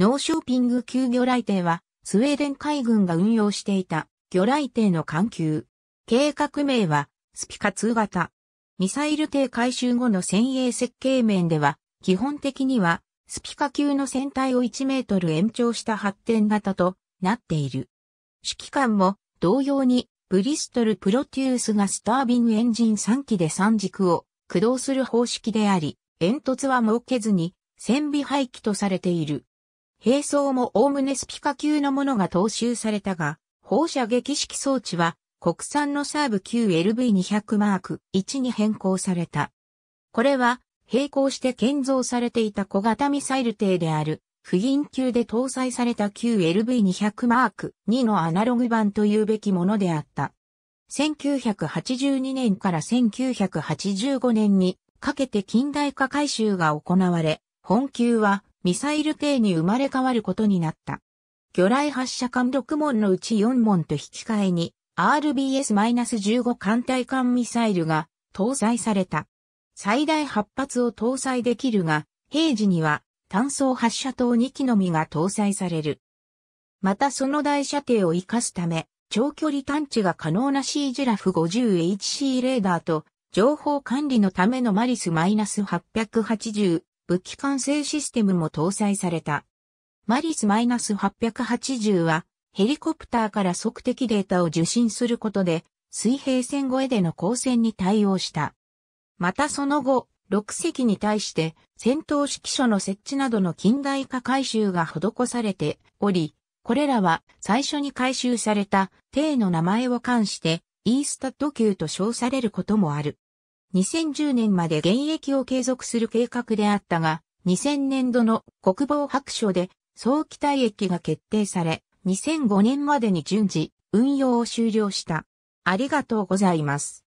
ノーショーピング級魚雷艇は、スウェーデン海軍が運用していた魚雷艇の艦級。計画名は、スピカ2型。ミサイル艇回収後の先鋭設計面では、基本的には、スピカ級の船体を1メートル延長した発展型となっている。指揮官も同様にブリストルプロテュースがスタービングエンジン3機で3軸を駆動する方式であり、煙突は設けずに船尾排気とされている。兵装もおおむねスピカ級のものが踏襲されたが、放射撃式装置は国産のサーブ q l v 2 0 0ク1に変更された。これは並行して建造されていた小型ミサイル艇である、不銀級で搭載された q l v 2 0 0ク2のアナログ版というべきものであった。1982年から1985年にかけて近代化改修が行われ、本級はミサイル艇に生まれ変わることになった。魚雷発射艦6門のうち4門と引き換えに RBS-15 艦隊艦ミサイルが搭載された。最大8発を搭載できるが、平時には単装発射塔2機のみが搭載される。またその大射程を活かすため、長距離探知が可能な C ジラフ 50HC レーダーと、情報管理のためのマリス -880 武器管制システムも搭載された。マリス -880 は、ヘリコプターから測定データを受信することで、水平線越えでの光線に対応した。またその後、6隻に対して戦闘指揮所の設置などの近代化改修が施されており、これらは最初に改修された艇の名前を冠してイースタッド級と称されることもある。2010年まで現役を継続する計画であったが、2000年度の国防白書で早期退役が決定され、2005年までに順次運用を終了した。ありがとうございます。